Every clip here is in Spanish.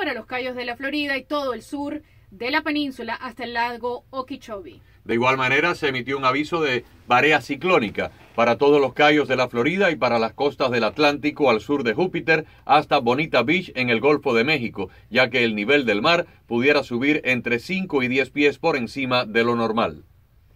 para los cayos de la Florida y todo el sur de la península hasta el lago Okeechobee. De igual manera, se emitió un aviso de barea ciclónica para todos los cayos de la Florida y para las costas del Atlántico al sur de Júpiter hasta Bonita Beach en el Golfo de México, ya que el nivel del mar pudiera subir entre 5 y 10 pies por encima de lo normal.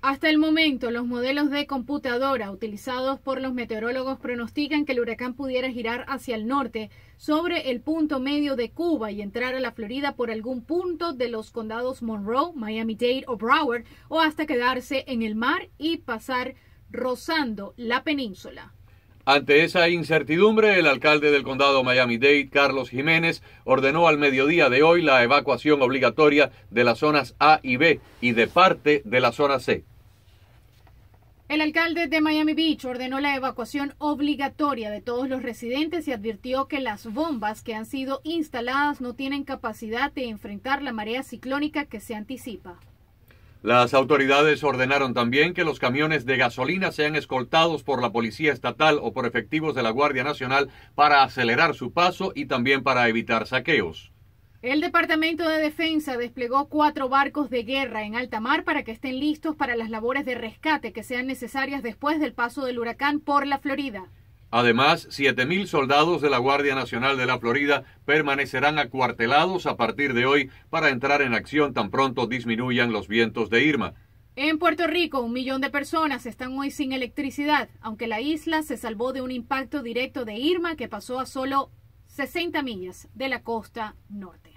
Hasta el momento, los modelos de computadora utilizados por los meteorólogos pronostican que el huracán pudiera girar hacia el norte, sobre el punto medio de Cuba y entrar a la Florida por algún punto de los condados Monroe, Miami-Dade o Broward, o hasta quedarse en el mar y pasar rozando la península. Ante esa incertidumbre, el alcalde del condado Miami-Dade, Carlos Jiménez, ordenó al mediodía de hoy la evacuación obligatoria de las zonas A y B y de parte de la zona C. El alcalde de Miami Beach ordenó la evacuación obligatoria de todos los residentes y advirtió que las bombas que han sido instaladas no tienen capacidad de enfrentar la marea ciclónica que se anticipa. Las autoridades ordenaron también que los camiones de gasolina sean escoltados por la Policía Estatal o por efectivos de la Guardia Nacional para acelerar su paso y también para evitar saqueos. El Departamento de Defensa desplegó cuatro barcos de guerra en alta mar para que estén listos para las labores de rescate que sean necesarias después del paso del huracán por la Florida. Además, 7.000 soldados de la Guardia Nacional de la Florida permanecerán acuartelados a partir de hoy para entrar en acción tan pronto disminuyan los vientos de Irma. En Puerto Rico, un millón de personas están hoy sin electricidad, aunque la isla se salvó de un impacto directo de Irma que pasó a solo 60 millas de la costa norte.